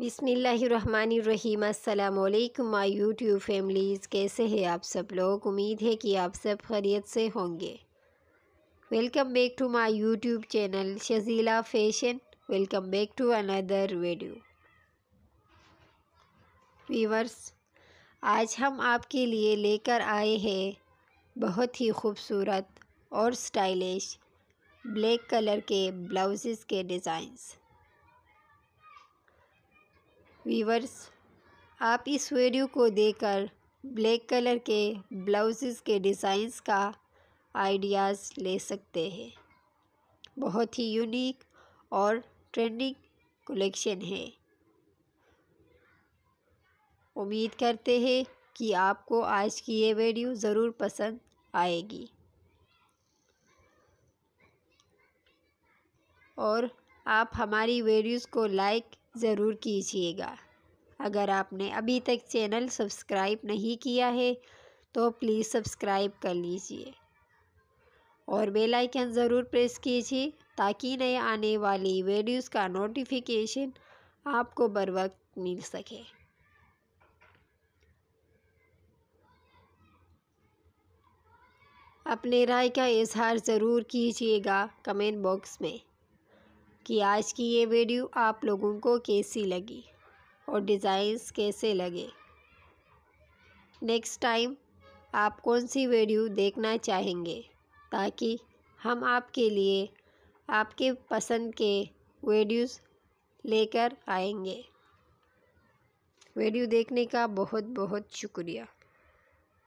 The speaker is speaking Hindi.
बिसमीम् अल्लाम माई यूट्यूब फैमिलीज़ कैसे हैं आप सब लोग उम्मीद है कि आप सब खैरियत से होंगे welcome back to my YouTube channel Shajila fashion welcome back to another video viewers आज हम आपके लिए लेकर आए हैं बहुत ही खूबसूरत और स्टाइलिश ब्लैक कलर के ब्लाउज़ के डिज़ाइंस वीवर्स आप इस वीडियो को देखकर ब्लैक कलर के ब्लाउज़ के डिज़ाइंस का आइडियाज़ ले सकते हैं बहुत ही यूनिक और ट्रेंडिंग कलेक्शन है उम्मीद करते हैं कि आपको आज की ये वीडियो ज़रूर पसंद आएगी और आप हमारी वीडियोस को लाइक ज़रूर कीजिएगा अगर आपने अभी तक चैनल सब्सक्राइब नहीं किया है तो प्लीज़ सब्सक्राइब कर लीजिए और बेल आइकन ज़रूर प्रेस कीजिए ताकि नए आने वाली वीडियोस का नोटिफिकेशन आपको बर वक्त मिल सके अपने राय का इजहार ज़रूर कीजिएगा कमेंट बॉक्स में कि आज की ये वीडियो आप लोगों को कैसी लगी और डिज़ाइंस कैसे लगे नेक्स्ट टाइम आप कौन सी वीडियो देखना चाहेंगे ताकि हम आपके लिए आपके पसंद के वीडियोस लेकर आएंगे वीडियो देखने का बहुत बहुत शुक्रिया